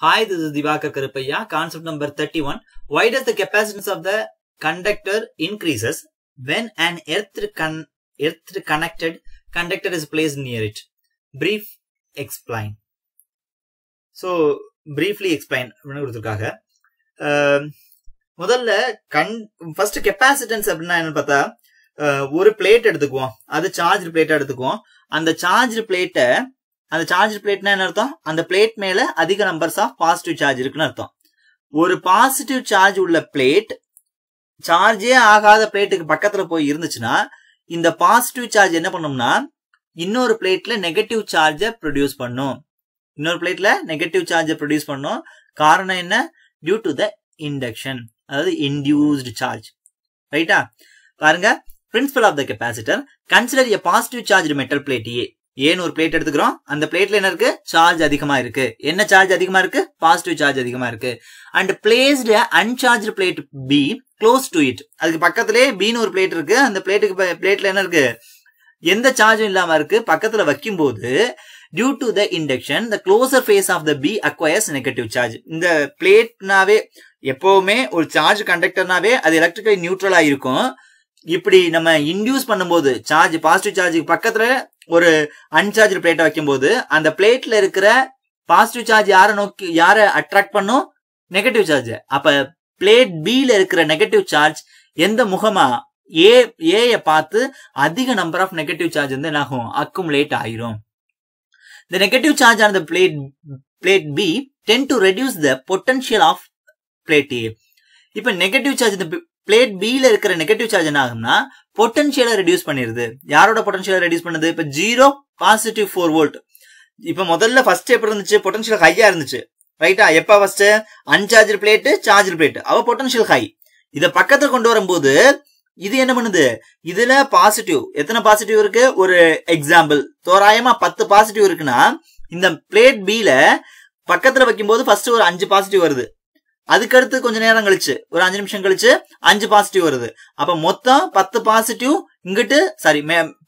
Hi, this is Divakar Karupaya. Concept number 31. Why does the capacitance of the conductor increases when an earth, con earth connected conductor is placed near it? Brief explain. So, briefly explain. முதல்ல கண் first capacitance அப்படின்னா என்னன்னு பார்த்தா ஒரு plate எடுத்துக்குவோம் அது charge பிளேட்டா எடுத்துக்குவோம் அந்த சார்ஜ் பிளேட்டை அந்த சார்ஜ் பிளேட்னா என்ன அர்த்தம் அந்த பிளேட் மேல அதிக நம்பர்ஸ் ஆஃப் பாசிட்டிவ் சார்ஜ் இருக்குன்னு அர்த்தம் ஒரு பாசிட்டிவ் சார்ஜ் உள்ள பிளேட் சார்ஜே ஆகாத பிளேட்டுக்கு பக்கத்துல போய் இருந்துச்சுன்னா இந்த பாசிட்டிவ் சார்ஜ் என்ன பண்ணும்னா இன்னொரு பிளேட்ல நெகட்டிவ் சார்ஜை ப்ரொடியூஸ் பண்ணும் இன்னொரு பிளேட்ல நெகட்டிவ் சார்ஜை ப்ரொடியூஸ் பண்ணும் காரணம் என்ன டியூ டு த இண்டக்ஷன் அதாவது இன்டியூஸ்டு சார்ஜ் ரைட்டா பாருங்க principle of the capacitor consider a positive charge metal plate A ஏன்னு ஒரு பிளேட் எடுத்துக்கிறோம் அந்த பிளேட்ல என்ன இருக்கு சார்ஜ் அதிகமா இருக்கு என்ன சார்ஜ் அதிகமா இருக்கு பாசிட்டிவ் சார்ஜ் அதிகமா இருக்கு and placed uncharged plate B close to it அதுக்கு பக்கத்திலே பின்னு ஒரு பிளேட் இருக்கு அந்த பிளேட்டுக்கு பிளேட்ல என்ன இருக்கு எந்த சார்ஜும் இல்லாம இருக்கு பக்கத்துல வைக்கும் போது due to the induction the closer face of the B acquires negative charge இந்த பிளேட்னாவே எப்பவுமே ஒரு சார்ஜ் கண்டக்டர்னாவே அது எலக்ட்ரிக்கலி நியூட்ரலா இருக்கும் இப்படி நம்ம இன்டியூஸ் பண்ணும்போது சார்ஜ் பாசிட்டிவ் சார்ஜுக்கு பக்கத்துல ஒரு அன்சார்ஜ் பிளேட்டை வைக்கும்போது அந்த பிளேட்ல இருக்கிற பாசிட்டிவ் சார்ஜ் யாரை நோக்கி யாரை அட்ராக்ட் பண்ணும் நெகட்டிவ் சார்ஜ் அப்ப பிளேட் பில இருக்கிற நெகட்டிவ் சார்ஜ் எந்த முகமா ஏ ஏய பார்த்து அதிக நம்பர் ஆஃப் நெகட்டிவ் சார்ஜ் வந்து என்ன ஆகும் அக்குமுலேட் ஆயிரும் the negative charge on the plate plate B tend to reduce the potential of plate A இப்ப நெகட்டிவ் சார்ஜ் இந்த பிளேட் பியில் இருக்கிற நெகட்டிவ் சார்ஜ் என்ன ஆகும்னா பொட்டன்ஷியலை ரெடியூஸ் பண்ணிடுது யாரோட பொட்டன்ஷியலை ரெடியூஸ் பண்ணுது இப்போ ஜீரோ பாசிட்டிவ் ஃபோர் வோல்ட் இப்போ முதல்ல ஃபர்ஸ்ட் எப்படி இருந்துச்சு பொட்டன்ஷியல் ஹையா இருந்துச்சு ரைட்டா எப்போ first uncharged plate charge plate அவ பொட்டன்ஷியல் ஹை இதை பக்கத்தில் கொண்டு வரும்போது இது என்ன பண்ணுது இதுல பாசிட்டிவ் எத்தனை பாசிட்டிவ் இருக்கு ஒரு எக்ஸாம்பிள் தோராயமா பத்து பாசிட்டிவ் இருக்குன்னா இந்த பிளேட் பில பக்கத்துல வைக்கும்போது ஃபர்ஸ்ட் ஒரு அஞ்சு பாசிட்டிவ் வருது அதுக்கடுத்து கொஞ்ச நேரம் கழிச்சு ஒரு அஞ்சு நிமிஷம் கழிச்சு அஞ்சு பாசிட்டிவ் வருது அப்ப மொத்தம் பத்து பாசிட்டிவ் இங்கிட்டு சாரி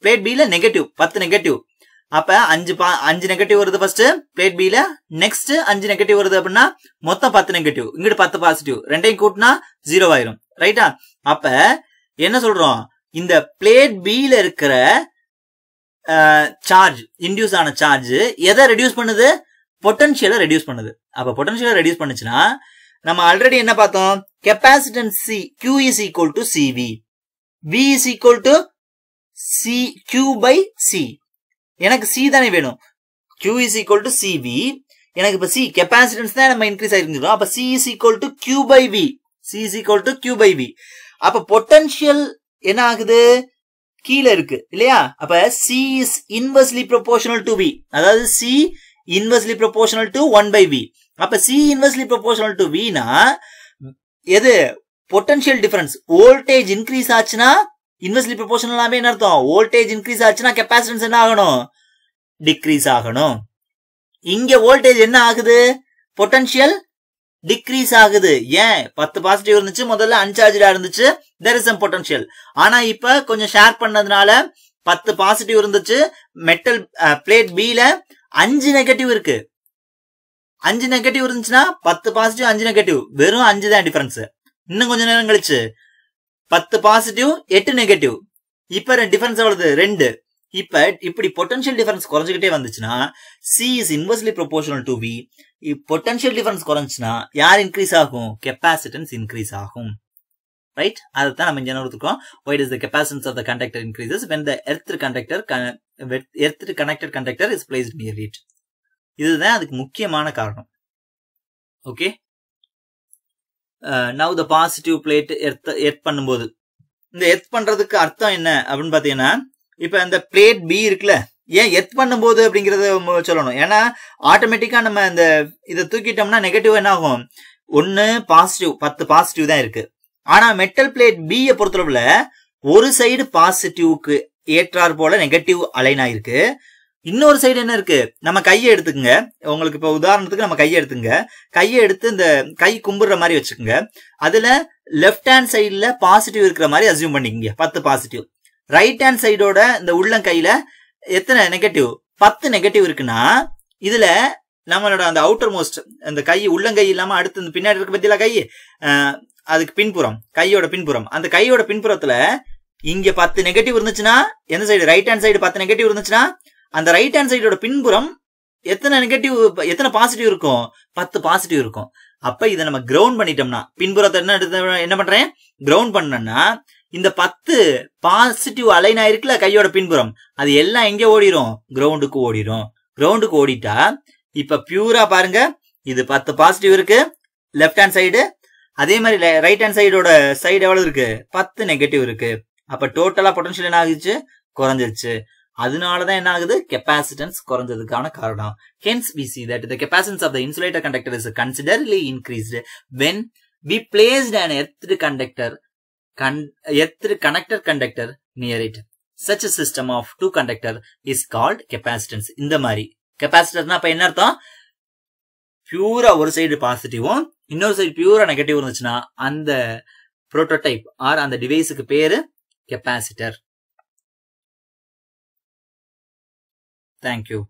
பிளேட் பில நெகட்டிவ் பத்து நெகட்டிவ் அப்ப அஞ்சு பா அஞ்சு நெகட்டிவ் வருது ஃபர்ஸ்ட் பிளேட் பில நெக்ஸ்ட் அஞ்சு நெகட்டிவ் வருது அப்படின்னா மொத்தம் பத்து நெகட்டிவ் இங்கிட்டு பத்து பாசிட்டிவ் ரெண்டையும் கூட்டினா ஜீரோ ஆயிரும் ரைட்டா அப்ப என்ன சொல்றோம் இந்த பிளேட் பில இருக்கிற சார்ஜ் இன்டியூஸ் ஆன சார்ஜ் எதை ரெடியூஸ் பண்ணுது பொட்டன்ஷியலை ரெடியூஸ் பண்ணுது அப்ப பொட்டன்ஷியலை ரெடியூஸ் பண்ணுச்சுன்னா நம்ம ஆல்ரெடி என்ன பார்த்தோம் capacitance C Q is equal to C V V is equal to C Q by C எனக்கு சி தானே வேணும் Q is equal to C V எனக்கு இப்ப சி கெப்பாசிட்டன்ஸ் தான் நம்ம இன்க்ரீஸ் ஆயிருக்கோம் அப்போ C is equal to Q by V C is equal to Q by V அப்போ பொட்டன்ஷியல் என்ன ஆகுது கீழே இருக்கு இல்லையா அப்ப C is inversely proportional to V அதாவது C inversely proportional to one by V அப்ப சி இன்வெர்ஸ்லி ப்ரொபோஷனல் டு வினா எது பொட்டன்ஷியல் டிஃபரன்ஸ் வோல்டேஜ் இன்க்ரீஸ் ஆச்சுன்னா இன்வெர்ஸ்லி ப்ரொபோஷனலாமே என்ன அர்த்தம் வோல்டேஜ் இன்க்ரீஸ் ஆச்சுன்னா கெப்பாசிட்டன்ஸ் என்ன ஆகணும் டிக்ரீஸ் ஆகணும் இங்க வோல்டேஜ் என்ன ஆகுது பொட்டன்ஷியல் டிக்ரீஸ் ஆகுது ஏன் பத்து பாசிட்டிவ் இருந்துச்சு முதல்ல அன்சார்ஜா இருந்துச்சு தெர் இஸ் சம் பொட்டன்ஷியல் ஆனா இப்ப கொஞ்சம் ஷேர் பண்ணதுனால பத்து பாசிட்டிவ் இருந்துச்சு மெட்டல் பிளேட் பி ல அஞ்சு நெகட்டிவ் இருக்கு அஞ்சு நெகட்டிவ் இருந்துச்சுன்னா பத்து பாசிட்டிவ் அஞ்சு நெகட்டிவ் வெறும் அஞ்சு தான் டிஃபரன்ஸ் இன்னும் கொஞ்ச நேரம் கழிச்சு பத்து பாசிட்டிவ் எட்டு நெகட்டிவ் இப்ப டிஃபரன்ஸ் எவ்வளவு ரெண்டு இப்ப இப்படி பொட்டன்ஷியல் டிஃபரன்ஸ் குறைஞ்சிக்கிட்டே வந்துச்சுன்னா C is inversely proportional to V potential difference குறைஞ்சுன்னா யார் இன்க்ரீஸ் ஆகும் கெப்பாசிட்டன்ஸ் இன்க்ரீஸ் ஆகும் ரைட் அதை தான் நம்ம இங்கே இருக்கோம் why is the capacitance of the conductor increases when the earth conductor earth connected conductor is placed near it இதுதான் அதுக்கு முக்கியமான காரணம் okay now the positive plate earth earth பண்ணும்போது இந்த எர்த் பண்றதுக்கு அர்த்தம் என்ன அப்படின்னு பாத்தீங்கன்னா இப்ப இந்த பிளேட் பி இருக்குல்ல ஏன் எத் பண்ணும்போது அப்படிங்கறத சொல்லணும் ஏன்னா ஆட்டோமேட்டிக்கா நம்ம இந்த இதை தூக்கிட்டோம்னா நெகட்டிவ் என்ன ஆகும் ஒன்னு பாசிட்டிவ் பத்து பாசிட்டிவ் தான் இருக்கு ஆனா மெட்டல் பிளேட் பியை பொறுத்தளவுல ஒரு சைடு பாசிட்டிவ்க்கு ஏற்றாற் போல நெகட்டிவ் அலைனா இருக்கு இன்னொரு சைடு என்ன இருக்கு நம்ம கையை எடுத்துக்கங்க உங்களுக்கு இப்போ உதாரணத்துக்கு நம்ம கையை எடுத்துங்க கையை எடுத்து இந்த கை கும்பிடுற மாதிரி வச்சுக்கோங்க அதுல லெஃப்ட் ஹேண்ட் சைடுல பாசிட்டிவ் இருக்கிற மாதிரி அசியூம் பண்ணிக்கங்க பத்து பாசிட்டிவ் ரைட் ஹேண்ட் சைடோட இந்த கையில எத்தனை நெகட்டிவ் பத்து நெகட்டிவ் இருக்குன்னா இதுல நம்மளோட அந்த அவுட்டர் மோஸ்ட் அந்த கை உள்ளங்கை இல்லாம அடுத்து இந்த பின்னாடி இருக்க பத்தியெல்லாம் கை அதுக்கு பின்புறம் கையோட பின்புறம் அந்த கையோட பின்புறத்துல இங்க பத்து நெகட்டிவ் இருந்துச்சுன்னா எந்த சைடு ரைட் ஹேண்ட் சைடு பத்து நெகட்டிவ் இருந்துச்சுன்னா அந்த ரைட் ஹேண்ட் சைடோட பின்புறம் எத்தனை நெகட்டிவ் எத்தனை பாசிட்டிவ் இருக்கும் பத்து பாசிட்டிவ் இருக்கும் அப்ப இதை நம்ம கிரவுண்ட் பண்ணிட்டோம்னா பின்புறத்தை என்ன எடுத்து என்ன பண்றேன் கிரவுண்ட் பண்ணோம்னா இந்த பத்து பாசிட்டிவ் அலைன் இருக்குல்ல கையோட பின்புறம் அது எல்லாம் எங்க ஓடிடும் கிரவுண்டுக்கு ஓடிடும் கிரவுண்டுக்கு ஓடிட்டா இப்ப பியூரா பாருங்க இது பத்து பாசிட்டிவ் இருக்கு லெஃப்ட் ஹேண்ட் சைடு அதே மாதிரி ரைட் ஹேண்ட் சைடோட சைடு எவ்வளவு இருக்கு பத்து நெகட்டிவ் இருக்கு அப்ப டோட்டலா பொட்டன்ஷியல் என்ன ஆகுச்சு குறைஞ்சிருச்சு அதனால தான் என்ன ஆகுது கெப்பாசிட்டன்ஸ் குறைஞ்சதுக்கான காரணம் hence we see that the capacitance of the insulator conductor is considerably increased when we placed an earth conductor earth connector conductor near it such system of two conductor is called capacitance இந்த மாதிரி கெப்பாசிட்டர்னா அப்ப என்ன அர்த்தம் பியூரா ஒரு side பாசிட்டிவும் இன்னொரு side பியூரா negative இருந்துச்சுன்னா அந்த prototype R அந்த டிவைஸுக்கு பேரு கெப்பாசிட்டர் Thank you.